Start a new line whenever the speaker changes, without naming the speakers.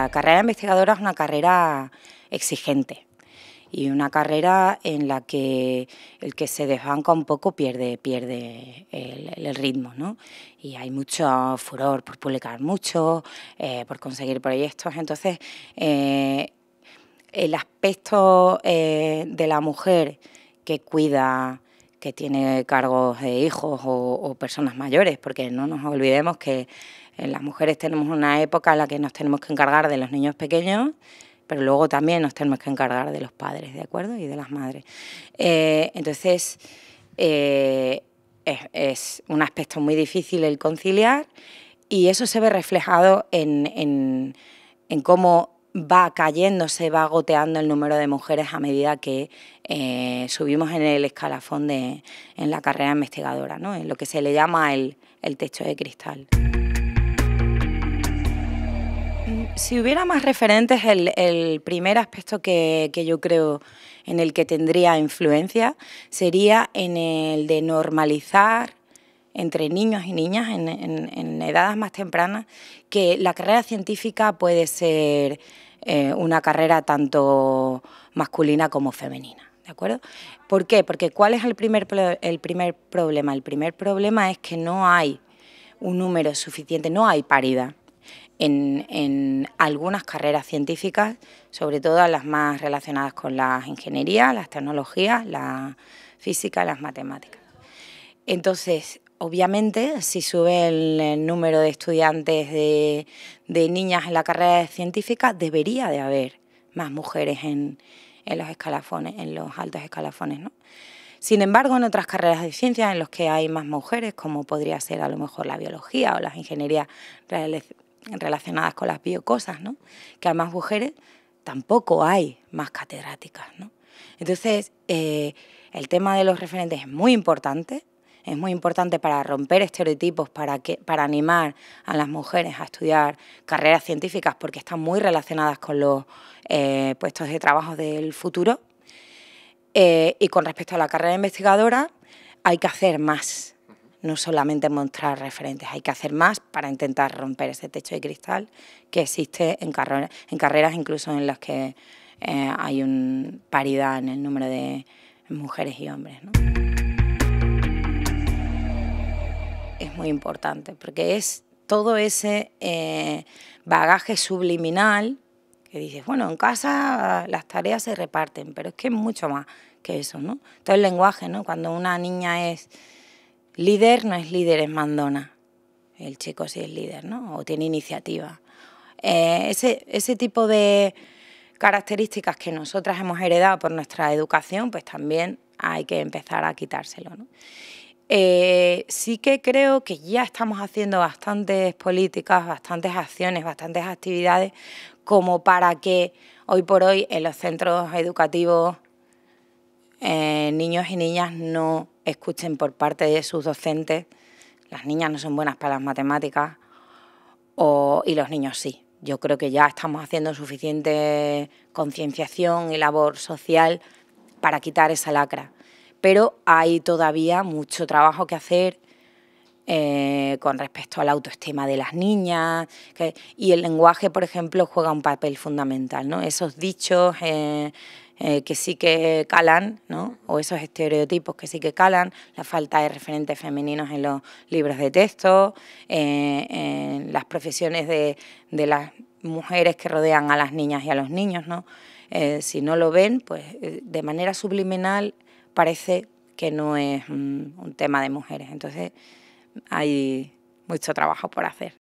La carrera investigadora es una carrera exigente y una carrera en la que el que se desbanca un poco pierde, pierde el, ritmo, Y hay mucho furor por publicar mucho, eh, por conseguir proyectos, entonces eh, el aspecto eh, de la mujer que cuida que tiene cargos de hijos o, personas mayores, porque no nos olvidemos que las mujeres tenemos una época en la que nos tenemos que encargar de los niños pequeños, pero luego también nos tenemos que encargar de los padres, ¿de acuerdo? Y de las madres. Eh, entonces, eh, es, un aspecto muy difícil el conciliar y eso se ve reflejado en, en cómo va cayéndose, va goteando el número de mujeres a medida que eh, subimos en el escalafón de, en la carrera investigadora, ¿no? en lo que se le llama el, techo de cristal. Si hubiera más referentes, el, primer aspecto que, que, yo creo en el que tendría influencia sería en el de normalizar entre niños y niñas en, edades más tempranas, que la carrera científica puede ser eh, una carrera tanto masculina como femenina. ¿De acuerdo? ¿Por qué? Porque ¿cuál es el primer, el primer problema? El primer problema es que no hay un número suficiente, no hay paridad. En, algunas carreras científicas, sobre todo las más relacionadas con la ingeniería... las tecnologías, la física, las matemáticas. Entonces, Obviamente, si sube el, número de estudiantes de, niñas en la carrera científica, debería de haber más mujeres en, los escalafones, en los altos escalafones, Sin embargo, en otras carreras de ciencias en las que hay más mujeres, como podría ser a lo mejor la biología o las ingenierías relacionadas con las biocosas, ¿no? que hay más mujeres, tampoco hay más catedráticas. ¿no? Entonces, eh, el tema de los referentes es muy importante, es muy importante para romper estereotipos, para, que, para animar a las mujeres a estudiar carreras científicas porque están muy relacionadas con los eh, puestos de trabajo del futuro. Eh, y con respecto a la carrera investigadora, hay que hacer más, no solamente mostrar referentes, hay que hacer más para intentar romper ese techo de cristal que existe en, carreras, en carreras incluso en las que eh, hay una paridad en el número de mujeres y hombres. muy importante, porque es todo ese eh, bagaje subliminal que dices, bueno, en casa las tareas se reparten, pero es que es mucho más que eso, ¿no? Todo el lenguaje, ¿no? Cuando una niña es líder, no es líder, es mandona. El chico sí es líder, ¿no? O tiene iniciativa. Eh, ese, ese tipo de características que nosotras hemos heredado por nuestra educación, pues también hay que empezar a quitárselo. ¿no? Eh, sí que creo que ya estamos haciendo bastantes políticas, bastantes acciones, bastantes actividades como para que hoy por hoy en los centros educativos eh, niños y niñas no escuchen por parte de sus docentes, las niñas no son buenas para las matemáticas y los niños sí. Yo creo que ya estamos haciendo suficiente concienciación y labor social para quitar esa lacra pero hay todavía mucho trabajo que hacer eh, con respecto al autoestima de las niñas. y el lenguaje, por ejemplo, juega un papel fundamental, ¿no? Esos dichos eh, eh, que sí que calan, ¿no? O esos estereotipos que sí que calan, la falta de referentes femeninos en los libros de texto, las profesiones de, de, las mujeres que rodean a las niñas y a los niños, ¿no? si no lo ven, pues de manera subliminal parece que no es mm, un, tema de mujeres. Entonces hay mucho trabajo por hacer.